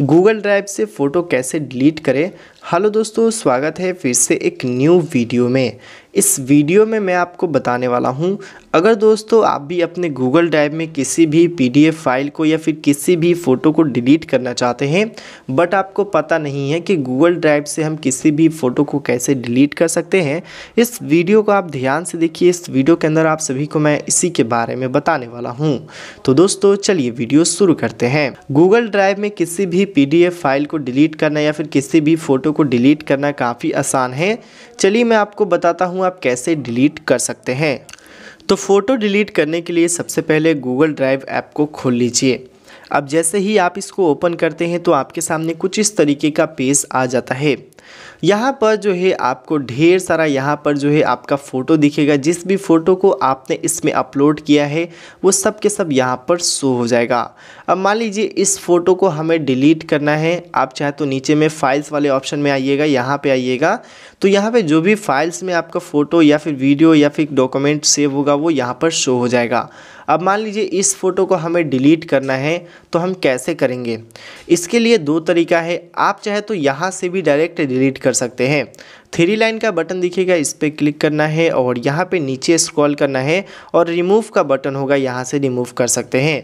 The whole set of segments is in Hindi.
गूगल ड्राइव से फ़ोटो कैसे डिलीट करें हेलो दोस्तों स्वागत है फिर से एक न्यू वीडियो में इस वीडियो में मैं आपको बताने वाला हूं अगर दोस्तों आप भी अपने गूगल ड्राइव में किसी भी पीडीएफ फाइल को या फिर किसी भी फ़ोटो को डिलीट करना चाहते हैं बट आपको पता नहीं है कि गूगल ड्राइव से हम किसी भी फ़ोटो को कैसे डिलीट कर सकते हैं इस वीडियो को आप ध्यान से देखिए इस वीडियो के अंदर आप सभी को मैं इसी के बारे में बताने वाला हूँ तो दोस्तों चलिए वीडियो शुरू करते हैं गूगल ड्राइव में किसी भी पी फाइल को डिलीट करना या फिर किसी भी फ़ोटो फ़ोटो को डिलीट करना काफ़ी आसान है चलिए मैं आपको बताता हूँ आप कैसे डिलीट कर सकते हैं तो फ़ोटो डिलीट करने के लिए सबसे पहले गूगल ड्राइव ऐप को खोल लीजिए अब जैसे ही आप इसको ओपन करते हैं तो आपके सामने कुछ इस तरीके का पेज आ जाता है यहाँ पर जो है आपको ढेर सारा यहाँ पर जो है आपका फ़ोटो दिखेगा जिस भी फ़ोटो को आपने इसमें अपलोड किया है वो सब के सब यहाँ पर शो हो जाएगा अब मान लीजिए इस फ़ोटो को हमें डिलीट करना है आप चाहे तो नीचे में फ़ाइल्स वाले ऑप्शन में आइएगा यहाँ पर आइएगा तो यहाँ पर जो भी फाइल्स में आपका फ़ोटो या फिर वीडियो या फिर डॉक्यूमेंट सेव होगा वो यहाँ पर शो हो जाएगा अब मान लीजिए इस फ़ोटो को हमें डिलीट करना है तो हम कैसे करेंगे इसके लिए दो तरीका है आप चाहे तो यहाँ से भी डायरेक्ट डिलीट कर सकते हैं थ्री लाइन का बटन दिखेगा इस पर क्लिक करना है और यहाँ पे नीचे स्क्रॉल करना है और रिमूव का बटन होगा यहाँ से रिमूव कर सकते हैं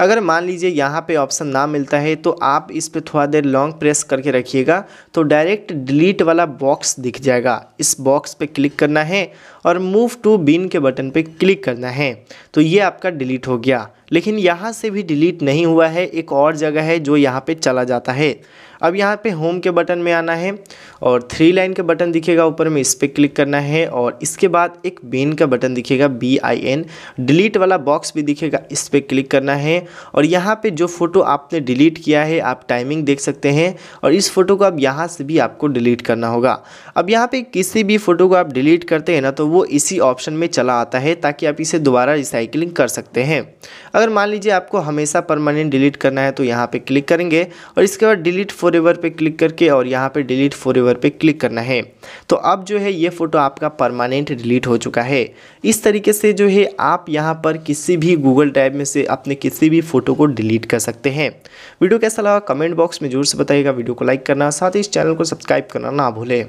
अगर मान लीजिए यहाँ पे ऑप्शन ना मिलता है तो आप इस पर थोड़ा देर लॉन्ग प्रेस करके रखिएगा तो डायरेक्ट डिलीट वाला बॉक्स दिख जाएगा इस बॉक्स पे क्लिक करना है और मूव टू बिन के बटन पे क्लिक करना है तो ये आपका डिलीट हो गया लेकिन यहाँ से भी डिलीट नहीं हुआ है एक और जगह है जो यहाँ पे चला जाता है अब यहाँ पे होम के बटन में आना है और थ्री लाइन का बटन दिखेगा ऊपर में इस पर क्लिक करना है और इसके बाद एक बेन का बटन दिखेगा बी आई एन डिलीट वाला बॉक्स भी दिखेगा इस पर क्लिक करना है और यहाँ पे जो फ़ोटो आपने डिलीट किया है आप टाइमिंग देख सकते हैं और इस फ़ोटो को अब यहाँ से भी आपको डिलीट करना होगा अब यहाँ पर किसी भी फ़ोटो को आप डिलीट करते हैं ना तो वो इसी ऑप्शन में चला आता है ताकि आप इसे दोबारा रिसाइकिलिंग कर सकते हैं अगर मान लीजिए आपको हमेशा परमानेंट डिलीट करना है तो यहाँ पे क्लिक करेंगे और इसके बाद डिलीट फॉर एवर पर क्लिक करके और यहाँ पे डिलीट फॉर एवर पर क्लिक करना है तो अब जो है ये फ़ोटो आपका परमानेंट डिलीट हो चुका है इस तरीके से जो है आप यहाँ पर किसी भी गूगल ड्राइव में से अपने किसी भी फ़ोटो को डिलीट कर सकते हैं वीडियो कैसा लगा कमेंट बॉक्स में जरूर से बताइएगा वीडियो को लाइक करना साथ ही इस चैनल को सब्सक्राइब करना ना भूलें